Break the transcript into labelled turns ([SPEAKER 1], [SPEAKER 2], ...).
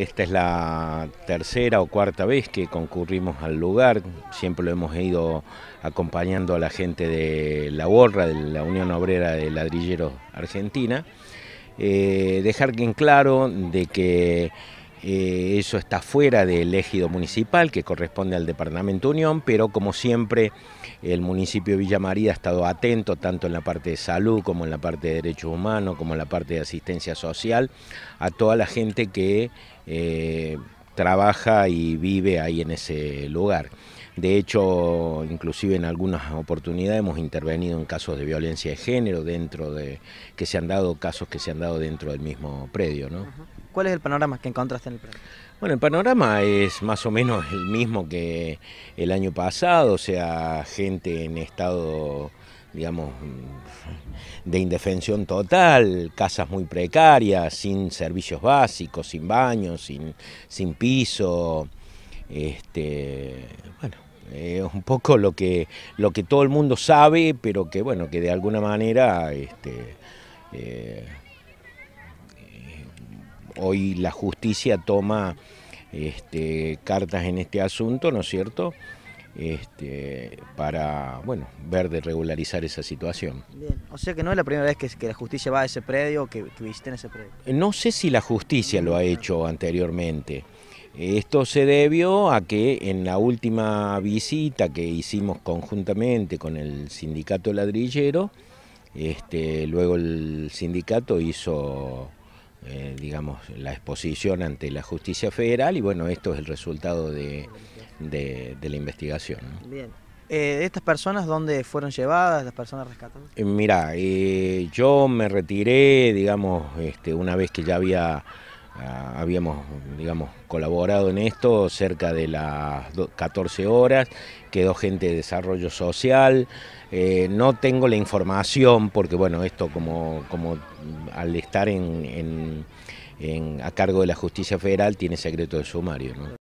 [SPEAKER 1] Esta es la tercera o cuarta vez que concurrimos al lugar, siempre lo hemos ido acompañando a la gente de la Borra, de la Unión Obrera de Ladrilleros Argentina. Eh, dejar bien claro de que eh, eso está fuera del ejido municipal que corresponde al Departamento Unión, pero como siempre el municipio de Villa María ha estado atento tanto en la parte de salud como en la parte de derechos humanos, como en la parte de asistencia social, a toda la gente que eh, trabaja y vive ahí en ese lugar. De hecho, inclusive en algunas oportunidades hemos intervenido en casos de violencia de género dentro de que se han dado casos que se han dado dentro del mismo predio, ¿no?
[SPEAKER 2] ¿Cuál es el panorama que encontraste en el programa?
[SPEAKER 1] Bueno, el panorama es más o menos el mismo que el año pasado, o sea, gente en estado, digamos, de indefensión total, casas muy precarias, sin servicios básicos, sin baños, sin, piso. Este, bueno, es un poco lo que, lo que todo el mundo sabe, pero que bueno, que de alguna manera este, eh, hoy la justicia toma este, cartas en este asunto, ¿no es cierto? Este, para bueno, ver de regularizar esa situación.
[SPEAKER 2] Bien. O sea que no es la primera vez que, la justicia va a ese predio, que, que visiten ese predio.
[SPEAKER 1] Eh, no sé si la justicia lo ha hecho anteriormente. Esto se debió a que en la última visita que hicimos conjuntamente con el sindicato ladrillero, este, luego el sindicato hizo eh, digamos, la exposición ante la justicia federal y bueno, esto es el resultado de, de, la investigación.
[SPEAKER 2] Bien. Eh, ¿Estas personas dónde fueron llevadas, las personas rescatadas?
[SPEAKER 1] Eh, mira, yo me retiré, digamos, este, una vez que ya había Ah, habíamos, digamos, colaborado en esto cerca de las 14 horas, quedó gente de desarrollo social, eh, no tengo la información porque, bueno, esto como, como al estar en, a cargo de la justicia federal
[SPEAKER 2] tiene secreto de sumario, ¿no?